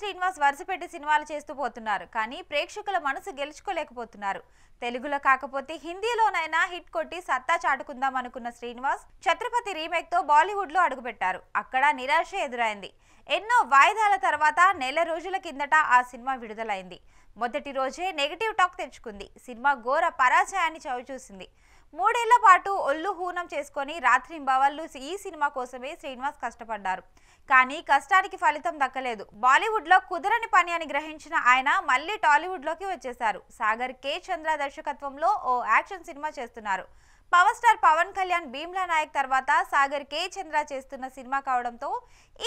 శ్రీనివాస్ వరుసపెట్టి సినిమాలు చేస్తూ పోతున్నారు కానీ ప్రేక్షకుల మనసు గెలుచుకోలేకపోతున్నారు తెలుగులో కాకపోతే హిందీలోనైనా హిట్ కొట్టి సత్తా చాటుకుందాం అనుకున్న శ్రీనివాస్ ఛత్రపతి రీమేక్తో బాలీవుడ్లో అడుగుపెట్టారు అక్కడ నిరాశ ఎదురైంది ఎన్నో వాయిదాల తర్వాత నెల రోజుల కిందట ఆ సినిమా విడుదలైంది మొదటి రోజే నెగిటివ్ టాక్ తెచ్చుకుంది సినిమా ఘోర పరాజయాన్ని చవిచూసింది మూడేళ్ల పాటు ఒళ్ళు హూనం చేసుకొని రాత్రింబవళ్ళు ఈ సినిమా కోసమే శ్రీనివాస్ కష్టపడ్డారు కానీ కష్టానికి ఫలితం దక్కలేదు బాలీవుడ్లో కుదరని పని అని గ్రహించిన ఆయన మళ్ళీ టాలీవుడ్లోకి వచ్చేశారు సాగర్ కే చంద్ర దర్శకత్వంలో ఓ యాక్షన్ సినిమా చేస్తున్నారు పవర్ స్టార్ పవన్ కళ్యాణ్ భీమ్లా నాయక్ తర్వాత సాగర్ కే చంద్ర చేస్తున్న సినిమా కావడంతో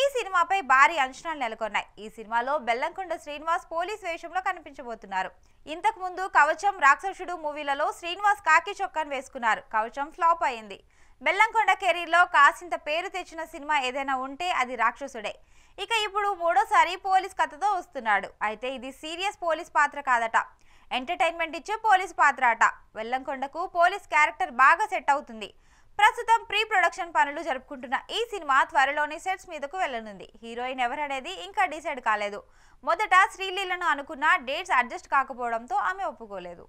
ఈ సినిమాపై భారీ అంచనాలు నెలకొన్నాయి ఈ సినిమాలో బెల్లంకొండ శ్రీనివాస్ పోలీస్ వేషంలో కనిపించబోతున్నారు ఇంతకుముందు కవచం రాక్షసుడు మూవీలలో శ్రీనివాస్ కాకి చొక్కాను వేసుకున్నారు కవచం ఫ్లాప్ అయింది బెల్లంకొండ కెరీర్లో కాసింత పేరు తెచ్చిన సినిమా ఏదైనా ఉంటే అది రాక్షసుడే ఇక ఇప్పుడు మూడోసారి పోలీస్ కథతో వస్తున్నాడు అయితే ఇది సీరియస్ పోలీస్ పాత్ర కాదట ఎంటర్టైన్మెంట్ ఇచ్చే పోలీస్ పాత్ర అట వెల్లంకొండకు పోలీస్ క్యారెక్టర్ బాగా సెట్ అవుతుంది ప్రస్తుతం ప్రీ ప్రొడక్షన్ పనులు జరుపుకుంటున్న ఈ సినిమా త్వరలోనే సెట్స్ మీదకు వెళ్ళనుంది హీరోయిన్ ఎవరనేది ఇంకా డిసైడ్ కాలేదు మొదట శ్రీలీలను అనుకున్న డేట్స్ అడ్జస్ట్ కాకపోవడంతో ఆమె ఒప్పుకోలేదు